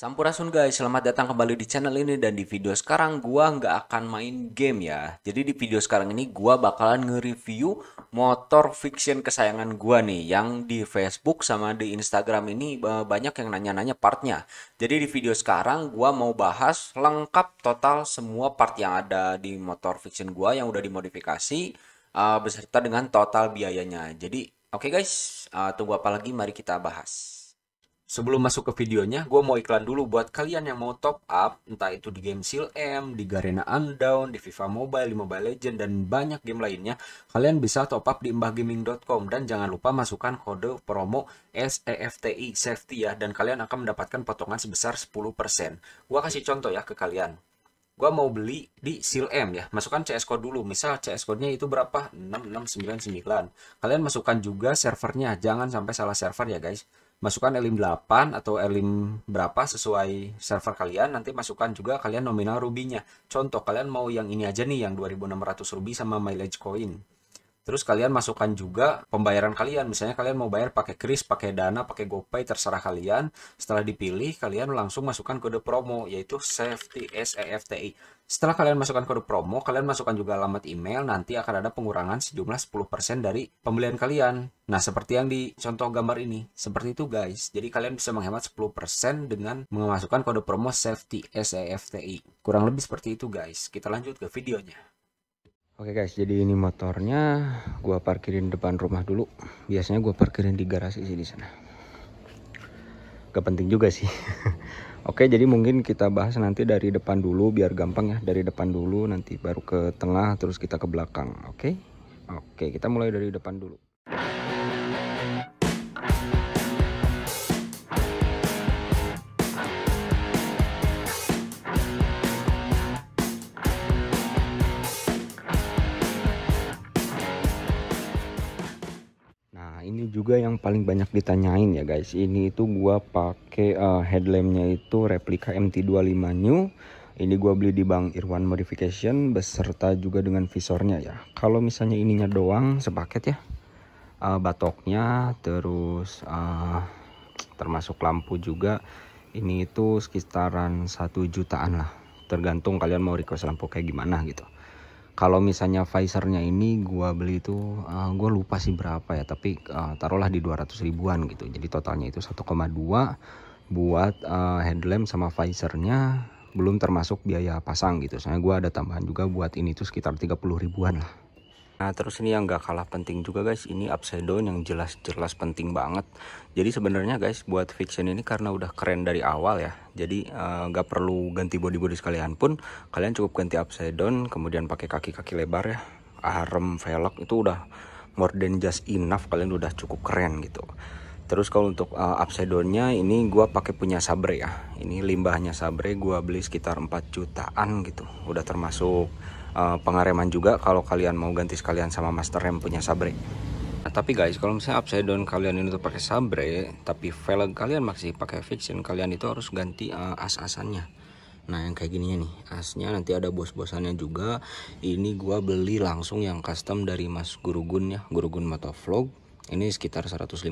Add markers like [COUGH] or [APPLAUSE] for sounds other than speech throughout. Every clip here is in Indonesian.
Sampurasun guys, selamat datang kembali di channel ini dan di video sekarang gua nggak akan main game ya. Jadi di video sekarang ini gua bakalan nge-review motor fiction kesayangan gua nih yang di Facebook sama di Instagram ini eh, banyak yang nanya-nanya partnya. Jadi di video sekarang gua mau bahas lengkap total semua part yang ada di motor fiction gua yang udah dimodifikasi uh, beserta dengan total biayanya. Jadi oke okay guys, uh, tunggu apa lagi mari kita bahas. Sebelum masuk ke videonya, gue mau iklan dulu buat kalian yang mau top up, entah itu di game Seal M, di Garena Undown, di FIFA Mobile, di Mobile Legend, dan banyak game lainnya. Kalian bisa top up di mbahgaming.com dan jangan lupa masukkan kode promo SEFTI safety ya dan kalian akan mendapatkan potongan sebesar 10%. Gue kasih contoh ya ke kalian. Gue mau beli di Seal M ya. Masukkan CS code dulu. Misal CS code-nya itu berapa? 6699. Kalian masukkan juga servernya. Jangan sampai salah server ya, guys masukkan Elim 8 atau Elim berapa sesuai server kalian. Nanti masukkan juga kalian nominal rubinya. Contoh kalian mau yang ini aja nih yang 2600 rubi sama mileage coin. Terus kalian masukkan juga pembayaran kalian. Misalnya kalian mau bayar pakai Kris, pakai Dana, pakai GoPay, terserah kalian. Setelah dipilih, kalian langsung masukkan kode promo yaitu safety SEFTI. Setelah kalian masukkan kode promo, kalian masukkan juga alamat email, nanti akan ada pengurangan sejumlah 10% dari pembelian kalian. Nah, seperti yang di contoh gambar ini. Seperti itu, guys. Jadi kalian bisa menghemat 10% dengan memasukkan kode promo safety SEFTI. Kurang lebih seperti itu, guys. Kita lanjut ke videonya. Oke guys, jadi ini motornya gua parkirin depan rumah dulu. Biasanya gua parkirin di garasi sih di sana. Gak penting juga sih. [LAUGHS] Oke, jadi mungkin kita bahas nanti dari depan dulu biar gampang ya. Dari depan dulu nanti baru ke tengah terus kita ke belakang. Oke. Oke, kita mulai dari depan dulu. juga yang paling banyak ditanyain ya guys. Ini itu gua pakai uh, eh, headlampnya itu replika MT25 New. Ini gua beli di Bang Irwan Modification beserta juga dengan visornya ya. Kalau misalnya ininya doang sepaket ya. Uh, batoknya terus uh, termasuk lampu juga. Ini itu sekitaran satu jutaan lah. Tergantung kalian mau request lampu kayak gimana gitu kalau misalnya Pfizer-nya ini gua beli itu uh, gua lupa sih berapa ya tapi uh, taruhlah di 200 ribuan gitu jadi totalnya itu 1,2 buat uh, eh, headlamp sama Pfizer-nya belum termasuk biaya pasang gitu soalnya gua ada tambahan juga buat ini tuh sekitar 30 ribuan lah Nah terus ini yang gak kalah penting juga guys Ini upside down yang jelas-jelas penting banget Jadi sebenarnya guys buat fiction ini karena udah keren dari awal ya Jadi uh, eh, gak perlu ganti body-body sekalian pun Kalian cukup ganti upside down Kemudian pakai kaki-kaki lebar ya Arm, velg itu udah more than just enough Kalian udah cukup keren gitu Terus kalau untuk uh, upside downnya ini gue pakai punya Sabre ya. Ini limbahnya Sabre gue beli sekitar 4 jutaan gitu. Udah termasuk uh, eh, pengereman juga kalau kalian mau ganti sekalian sama master rem punya Sabre. Nah, tapi guys, kalau misalnya upside down kalian ini tuh pakai Sabre, tapi velg kalian masih pakai fiction, kalian itu harus ganti uh, as-asannya. Nah, yang kayak gini gininya nih, asnya nanti ada bos-bosannya juga. Ini gua beli langsung yang custom dari Mas Gurugun ya, Gurugun Motovlog. Ini sekitar 150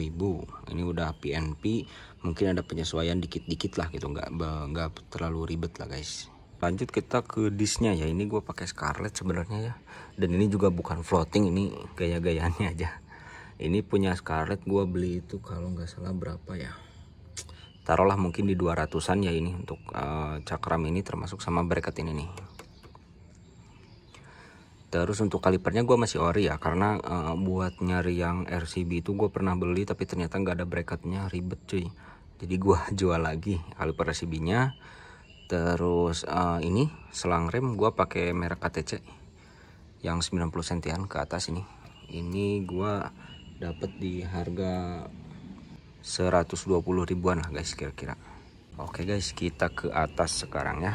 ribu. Ini udah PNP, mungkin ada penyesuaian dikit-dikit lah gitu, nggak nggak terlalu ribet lah guys lanjut kita ke disnya ya ini gue pakai scarlet sebenarnya ya dan ini juga bukan floating ini gaya-gayanya aja ini punya scarlet gue beli itu kalau nggak salah berapa ya taruhlah mungkin di 200an ya ini untuk uh, cakram ini termasuk sama bracket ini nih terus untuk kalipernya gue masih ori ya karena uh, buat nyari yang RCB itu gue pernah beli tapi ternyata nggak ada bracketnya ribet cuy jadi gue [LAUGHS] jual lagi kaliper RCB nya terus uh, ini selang rem gua pakai merek KTC yang 90 sentian ke atas ini ini gua dapat di harga 120 ribuan lah guys kira-kira Oke guys kita ke atas sekarang ya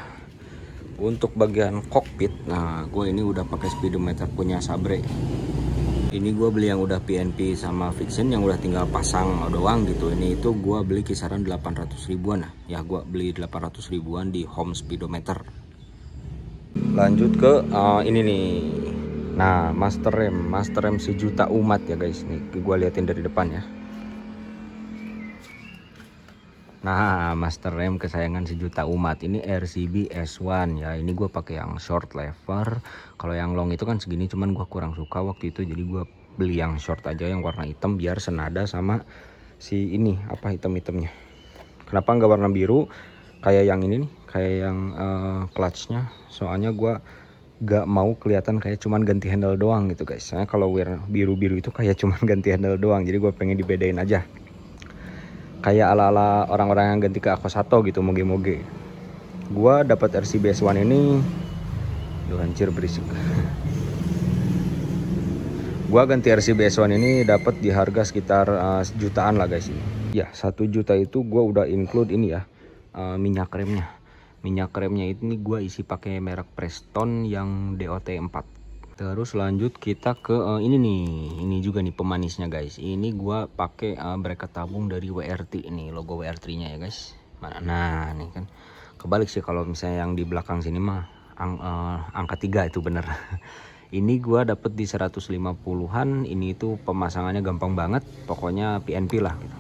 untuk bagian kokpit nah gue ini udah pakai speedometer punya Sabre ini gue beli yang udah PNP sama Vixen yang udah tinggal pasang doang gitu ini itu gue beli kisaran 800 ribuan nah ya gue beli 800 ribuan di home speedometer lanjut ke uh, ini nih nah master rem master rem sejuta umat ya guys nih gue liatin dari depan ya Nah, master rem kesayangan sejuta umat ini RCB S1 ya. Ini gue pakai yang short lever. Kalau yang long itu kan segini, cuman gue kurang suka waktu itu, jadi gue beli yang short aja yang warna hitam biar senada sama si ini apa hitam-hitamnya. Kenapa nggak warna biru? Kayak yang ini nih, kayak yang uh, clutchnya. Soalnya gue gak mau kelihatan kayak cuman ganti handle doang gitu guys. Soalnya kalau warna biru-biru itu kayak [LAUGHS] cuman ganti handle doang. Jadi gue pengen dibedain aja kayak ala-ala orang-orang yang ganti ke Akosato gitu moge-moge gua dapat RCBS1 ini Duh hancur berisik [LAUGHS] gua ganti RCBS1 ini dapat di harga sekitar uh, eh, jutaan lah guys ini ya satu juta itu gua udah include ini ya uh, minyak remnya minyak remnya ini gua isi pakai merek Preston yang DOT 4 Terus lanjut kita ke uh, ini nih, ini juga nih pemanisnya guys. Ini gua pakai uh, bracket tabung dari WRT ini, logo WRT-nya ya guys. Mana nah, nih kan kebalik sih kalau misalnya yang di belakang sini mah ang, uh, angka 3 itu bener. [LAUGHS] ini gua dapet di 150-an, ini itu pemasangannya gampang banget, pokoknya PNP lah gitu.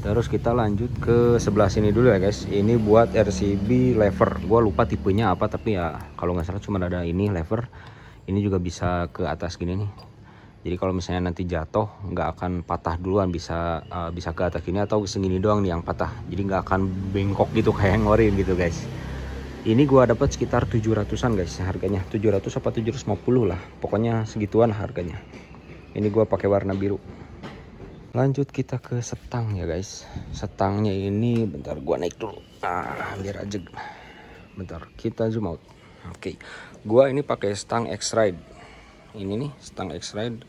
Terus kita lanjut ke sebelah sini dulu ya guys. Ini buat RCB lever. Gua lupa tipenya apa tapi ya kalau nggak salah cuma ada ini lever ini juga bisa ke atas gini nih jadi kalau misalnya nanti jatuh nggak akan patah duluan bisa uh, bisa ke atas gini atau segini doang nih yang patah jadi nggak akan bengkok gitu kayak yang ngorin gitu guys ini gua dapat sekitar 700an guys harganya 700 apa 750 lah pokoknya segituan harganya ini gua pakai warna biru lanjut kita ke setang ya guys setangnya ini bentar gua naik dulu ah biar aja bentar kita zoom out Oke, gua ini pakai stang X-Ride. Ini nih stang X-Ride.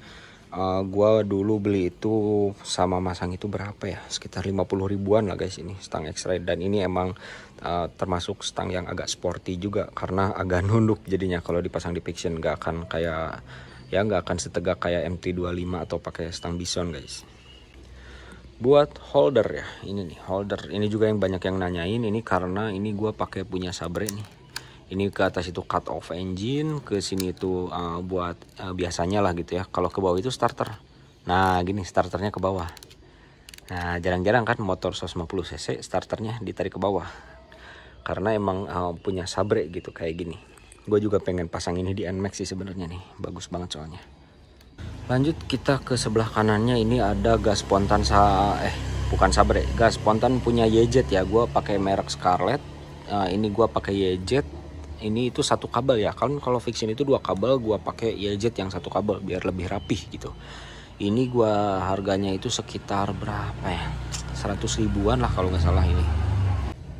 Uh, gua dulu beli itu sama masang itu berapa ya? Sekitar 50 ribuan lah guys ini stang X-Ride dan ini emang uh, termasuk stang yang agak sporty juga karena agak [LAUGHS] nunduk jadinya kalau dipasang di fiction nggak akan kayak ya nggak akan setegak kayak MT25 atau pakai stang bison guys buat holder ya ini nih holder ini juga yang banyak yang nanyain ini karena ini gua pakai punya sabre nih ini ke atas itu cut off engine ke sini itu uh, buat uh, biasanya lah gitu ya kalau ke bawah itu starter nah gini starternya ke bawah nah jarang-jarang kan motor 150 cc starternya ditarik ke bawah karena emang uh, punya sabre gitu kayak gini gue juga pengen pasang ini di Nmax sih sebenarnya nih bagus banget soalnya lanjut kita ke sebelah kanannya ini ada gas spontan sa eh bukan sabre gas spontan punya Yejet ya gue pakai merek scarlet. uh, ini gue pakai Yejet ini itu satu kabel ya kan kalau fiction itu dua kabel gua pakai YZ yang satu kabel biar lebih rapih gitu ini gua harganya itu sekitar berapa ya 100 ribuan lah kalau nggak salah ini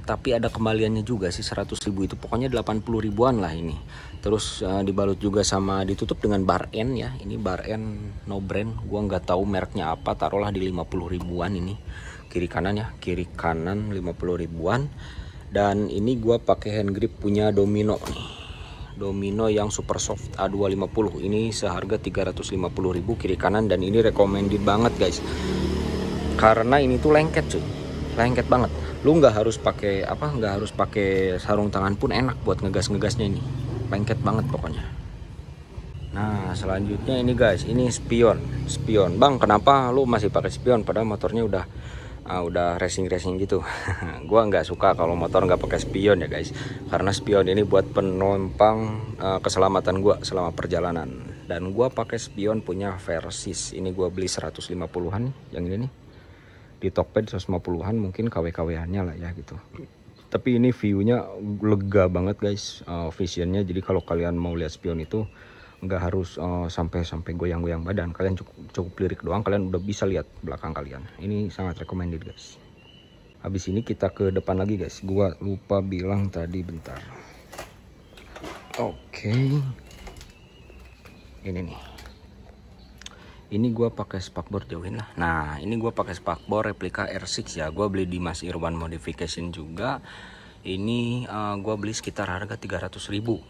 tapi ada kembaliannya juga sih 100 ribu itu pokoknya 80 ribuan lah ini terus uh, dibalut juga sama ditutup dengan bar N ya ini bar N no brand gua nggak tahu mereknya apa taruhlah di 50 ribuan ini kiri kanan ya kiri kanan 50 ribuan dan ini gua pakai hand grip punya domino nih domino yang super soft A250 ini seharga 350.000 kiri kanan dan ini recommended banget guys karena ini tuh lengket cuy lengket banget lu nggak harus pakai apa nggak harus pakai sarung tangan pun enak buat ngegas ngegasnya ini lengket banget pokoknya nah selanjutnya ini guys ini spion spion bang kenapa lu masih pakai spion padahal motornya udah uh, udah racing racing gitu [LAUGHS] gua nggak suka kalau motor nggak pakai spion ya guys karena spion ini buat penumpang uh, keselamatan gua selama perjalanan dan gua pakai spion punya versis, ini gua beli 150-an yang ini nih di Tokped 150-an mungkin KW-KW-annya lah ya gitu tapi ini view-nya lega banget guys uh, visionnya jadi kalau kalian mau lihat spion itu nggak harus sampai eh, sampai sampai goyang-goyang badan kalian cukup cukup lirik doang kalian udah bisa lihat belakang kalian ini sangat recommended guys habis ini kita ke depan lagi guys gua lupa bilang tadi bentar oke okay. ini nih ini gua pakai spakbor jauhin lah nah ini gua pakai spakbor replika R6 ya gua beli di Mas Irwan Modification juga ini uh, gua beli sekitar harga 300.000 ribu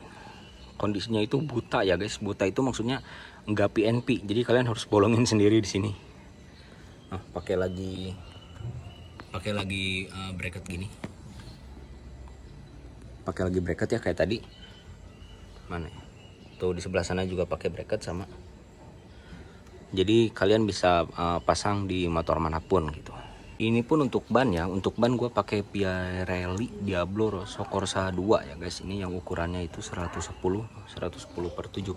kondisinya itu buta ya guys buta itu maksudnya nggak PNP jadi kalian harus bolongin sendiri di sini nah pakai lagi pakai lagi uh, bracket gini pakai lagi bracket ya kayak tadi mana ya? tuh di sebelah sana juga pakai bracket sama jadi kalian bisa uh, pasang di motor manapun gitu ini pun untuk ban ya untuk ban gue pakai Pirelli Diablo Rosso Corsa 2 ya guys ini yang ukurannya itu 110 110 per 70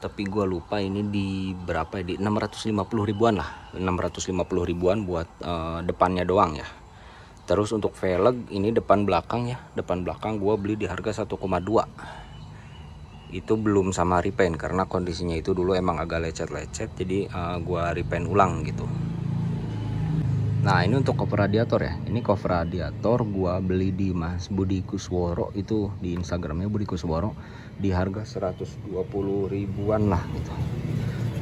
tapi gue lupa ini di berapa ya di 650 ribuan lah 650 ribuan buat uh, depannya doang ya terus untuk velg ini depan belakang ya depan belakang gue beli di harga 1,2 itu belum sama repaint karena kondisinya itu dulu emang agak lecet-lecet jadi uh, eh, gue repaint ulang gitu Nah ini untuk cover radiator ya Ini cover radiator gua beli di Mas Budi Kusworo Itu di Instagramnya Budi Kusworo Di harga 120 ribuan lah gitu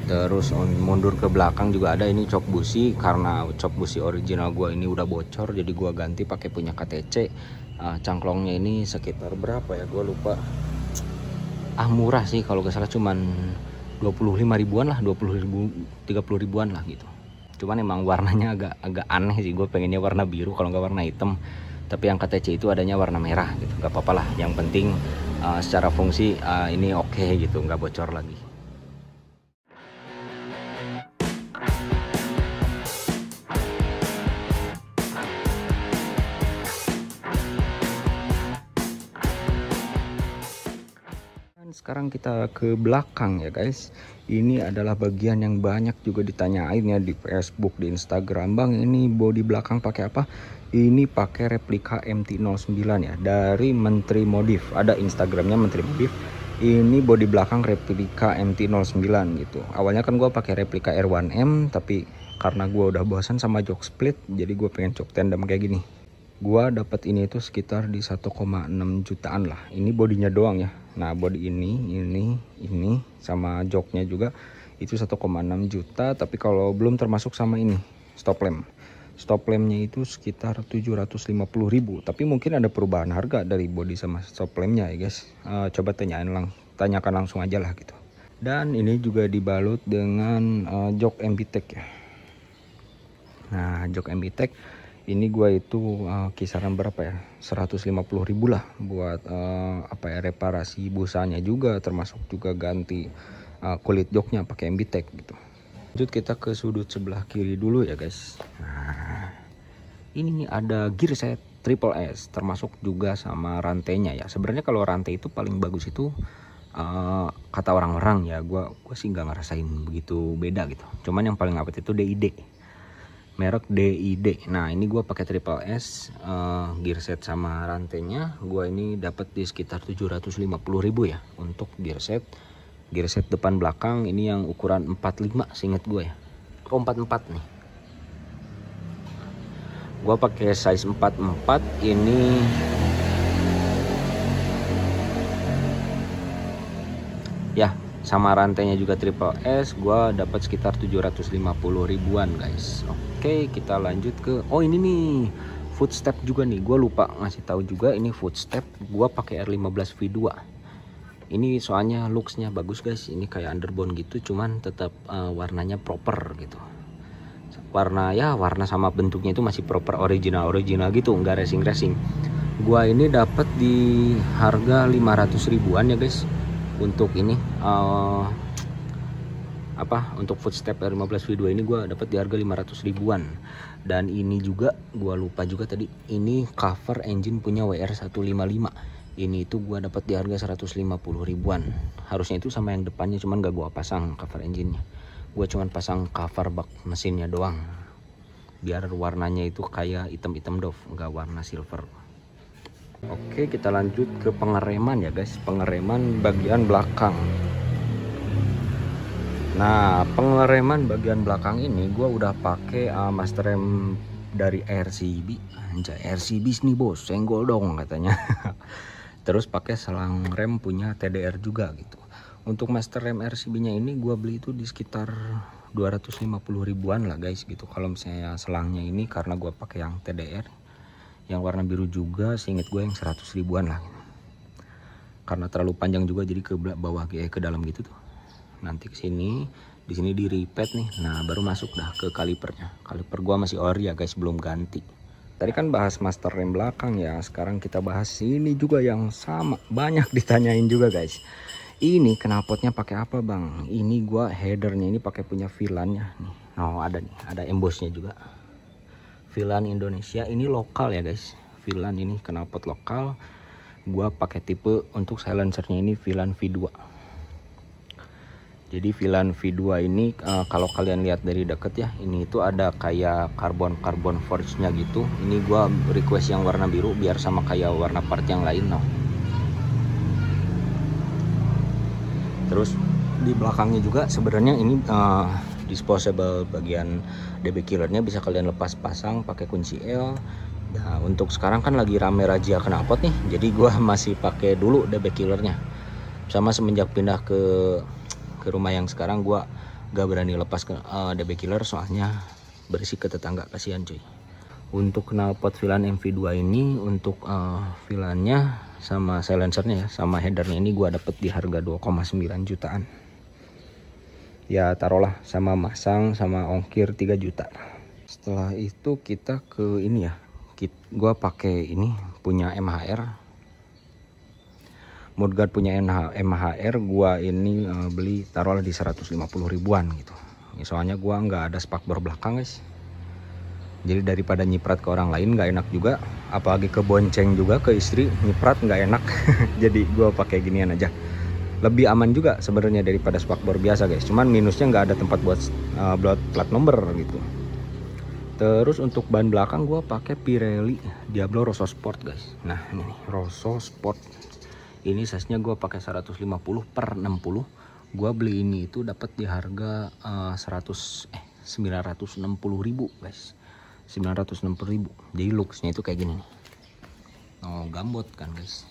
Terus mundur ke belakang juga ada ini cok busi Karena cok busi original gua ini udah bocor Jadi gua ganti pakai punya KTC uh, ah, Cangklongnya ini sekitar berapa ya gua lupa Ah murah sih kalau gak salah cuman 25 ribuan lah 20 ribu 30 ribuan lah gitu cuman emang warnanya agak agak aneh sih gue pengennya warna biru kalau nggak warna hitam tapi yang KTC itu adanya warna merah gitu nggak apa-apa lah yang penting uh, secara fungsi uh, ini oke okay, gitu nggak bocor lagi sekarang kita ke belakang ya guys ini adalah bagian yang banyak juga ditanyain ya di Facebook di Instagram Bang ini body belakang pakai apa ini pakai replika MT09 ya dari Menteri Modif ada Instagramnya Menteri Modif ini body belakang replika MT09 gitu awalnya kan gua pakai replika R1M tapi karena gua udah bosan sama jok split jadi gue pengen jok tandem kayak gini gua dapat ini itu sekitar di 1,6 jutaan lah ini bodinya doang ya Nah body ini, ini, ini sama joknya juga itu 1,6 juta tapi kalau belum termasuk sama ini stop lamp. Stop lampnya itu sekitar 750 ribu. tapi mungkin ada perubahan harga dari body sama stop lampnya ya guys. Uh, eh, coba tanyain lang tanyakan langsung aja lah gitu. Dan ini juga dibalut dengan uh, jok MBTEC ya. Nah jok MBTEC ini gua itu uh, kisaran berapa ya 150 ribu lah buat uh, apa ya reparasi busanya juga termasuk juga ganti uh, kulit joknya pakai Embitek gitu lanjut kita ke sudut sebelah kiri dulu ya guys nah, ini ada gear set triple S termasuk juga sama rantainya ya sebenarnya kalau rantai itu paling bagus itu uh, kata orang-orang ya Gue gua sih nggak ngerasain begitu beda gitu cuman yang paling ngapet itu DID merek DID. Nah ini gue pakai triple S uh, gear set sama rantainya. Gue ini dapat di sekitar 750 ribu ya untuk gear set. Gear set depan belakang ini yang ukuran 45 seingat gue ya. Oh 44 nih. Gue pakai size 44 ini sama rantainya juga triple S gua dapat sekitar 750 ribuan guys oke kita lanjut ke oh ini nih footstep juga nih gua lupa ngasih tahu juga ini footstep gua pakai R15 V2 ini soalnya looksnya bagus guys ini kayak underbone gitu cuman tetap uh, warnanya proper gitu warna ya warna sama bentuknya itu masih proper original original gitu nggak racing racing gua ini dapat di harga 500 ribuan ya guys untuk ini uh, apa untuk footstep R15 V2 ini gue dapat di harga 500 ribuan dan ini juga gue lupa juga tadi ini cover engine punya WR155 ini itu gue dapat di harga 150 ribuan harusnya itu sama yang depannya cuman gak gue pasang cover engine nya gue cuman pasang cover bak mesinnya doang biar warnanya itu kayak hitam-hitam doff gak warna silver Oke kita lanjut ke pengereman ya guys Pengereman bagian belakang Nah pengereman bagian belakang ini Gue udah pake uh, ah, master rem dari RCB Anjay RCB nih bos Senggol dong katanya [LAUGHS] Terus pakai selang rem punya TDR juga gitu Untuk master rem RCB nya ini gue beli itu di sekitar 250 ribuan lah guys gitu Kalau misalnya selangnya ini karena gue pakai yang TDR yang warna biru juga seinget gue yang 100 ribuan lah karena terlalu panjang juga jadi ke bawah eh, kayak ke dalam gitu tuh nanti ke sini di sini di repeat nih nah baru masuk dah ke kalipernya kaliper gua masih ori ya guys belum ganti tadi kan bahas master rem belakang ya sekarang kita bahas ini juga yang sama banyak [LAUGHS] ditanyain juga guys ini knalpotnya pakai apa bang ini gua headernya ini pakai punya villannya nih oh ada nih ada embossnya juga Vilan Indonesia ini lokal ya guys Villan ini knalpot lokal gua pakai tipe untuk silencernya ini Villan V2 jadi Villan V2 ini uh, kalau kalian lihat dari deket ya ini itu ada kayak karbon-karbon forge nya gitu ini gua request yang warna biru biar sama kayak warna part yang lain no. terus di belakangnya juga sebenarnya ini uh, disposable bagian DB killernya bisa kalian lepas pasang pakai kunci L nah untuk sekarang kan lagi rame raja knalpot nih jadi gua [LAUGHS] masih pakai dulu DB killernya sama semenjak pindah ke ke rumah yang sekarang gua gak berani lepas ke uh, eh, DB killer soalnya berisi ke tetangga kasihan cuy untuk knalpot filan MV2 ini untuk uh, eh, filannya sama silencernya ya, sama headernya ini gua dapet di harga 2,9 jutaan ya taruhlah sama masang sama ongkir 3 juta setelah itu kita ke ini ya gua pakai ini punya MHR Mudgard punya MHR gua ini eh, beli taruhlah di 150 ribuan gitu ya, soalnya gue nggak ada spakbor belakang guys jadi daripada nyiprat ke orang lain nggak enak juga apalagi ke bonceng juga ke istri nyiprat nggak enak [LAUGHS] jadi gue pakai ginian aja lebih aman juga sebenarnya daripada spakbor biasa guys cuman minusnya nggak ada tempat buat uh, plat nomor gitu terus untuk ban belakang gue pakai Pirelli Diablo Rosso Sport guys nah ini nih, Rosso Sport ini size-nya gue pakai 150 per 60 gue beli ini itu dapat di harga uh, 100 eh 960 eh, ribu guys 960 ribu jadi looks nya itu kayak gini nih oh gambot kan guys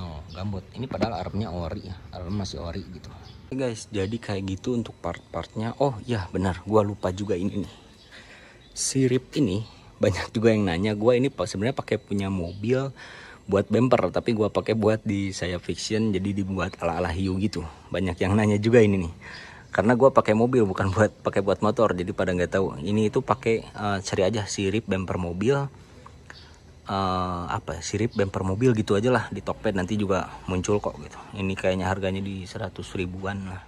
oh gambut ini padahal armnya ori ya arm masih ori gitu Oke guys jadi kayak gitu untuk part-partnya oh ya benar gua lupa juga ini nih sirip ini banyak juga yang nanya gua ini sebenarnya pakai punya mobil buat bumper tapi gua pakai buat di saya fiction jadi dibuat ala-ala hiu gitu banyak yang nanya juga ini nih karena gue pakai mobil bukan buat pakai buat motor jadi pada nggak tahu ini itu pakai uh, cari aja sirip bumper mobil uh, apa ya, sirip bumper mobil gitu aja lah di Tokped nanti juga muncul kok gitu. Ini kayaknya harganya di 100 ribuan lah.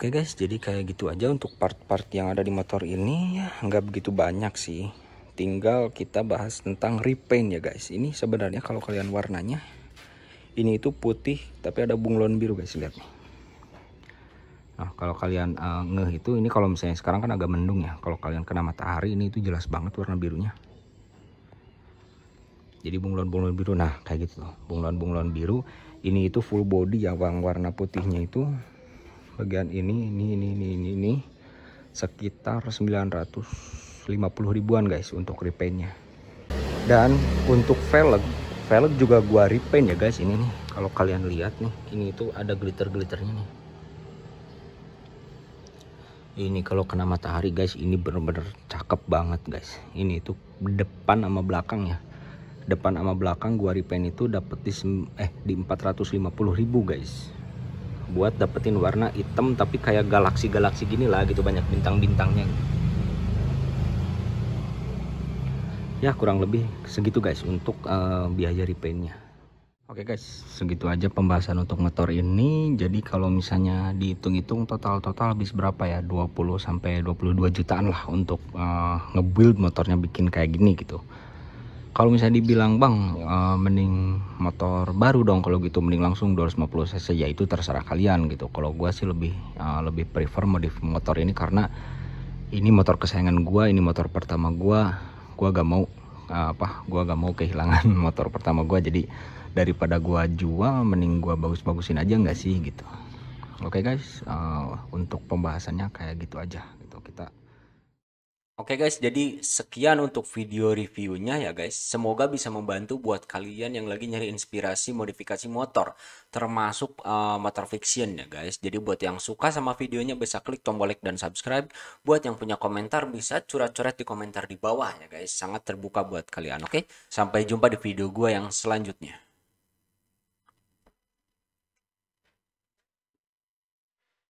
Oke okay guys, jadi kayak gitu aja untuk part-part yang ada di motor ini ya nggak begitu banyak sih. Tinggal kita bahas tentang repaint ya guys. Ini sebenarnya kalau kalian warnanya ini itu putih tapi ada bunglon biru guys lihat nih. Nah kalau kalian uh, ngeh itu ini kalau misalnya sekarang kan agak mendung ya. Kalau kalian kena matahari ini itu jelas banget warna birunya. Jadi bunglon-bunglon biru nah kayak gitu Bunglon-bunglon biru ini itu full body ya warna putihnya itu bagian ini ini ini ini ini, ini sekitar 950 ribuan guys untuk repaintnya dan untuk velg velg juga gua repaint ya guys ini nih kalau kalian lihat nih ini itu ada glitter glitternya nih ini kalau kena matahari guys ini bener-bener cakep banget guys ini itu depan sama belakang ya depan sama belakang gua repaint itu dapet di eh di 450 ribu guys buat dapetin warna hitam tapi kayak galaksi-galaksi gini lah gitu banyak bintang-bintangnya gitu. ya kurang lebih segitu guys untuk uh, biaya repaintnya oke okay guys segitu aja pembahasan untuk motor ini jadi kalau misalnya dihitung-hitung total-total habis berapa ya 20 22 jutaan lah untuk uh, ngebuild motornya bikin kayak gini gitu kalau misalnya dibilang bang e, mending motor baru dong kalau gitu mending langsung 250 cc ya itu terserah kalian gitu kalau gue sih lebih e, lebih prefer modif motor ini karena ini motor kesayangan gue ini motor pertama gue gue gak mau e, apa gue gak mau kehilangan [LAUGHS] motor pertama gue jadi daripada gue jual mending gue bagus-bagusin aja nggak sih gitu oke okay guys uh, untuk pembahasannya kayak gitu aja Oke guys, jadi sekian untuk video reviewnya ya guys. Semoga bisa membantu buat kalian yang lagi nyari inspirasi modifikasi motor, termasuk uh, motor fiction ya guys. Jadi buat yang suka sama videonya bisa klik tombol like dan subscribe. Buat yang punya komentar bisa curhat-curhat di komentar di bawah ya guys. Sangat terbuka buat kalian, oke? Sampai jumpa di video gua yang selanjutnya.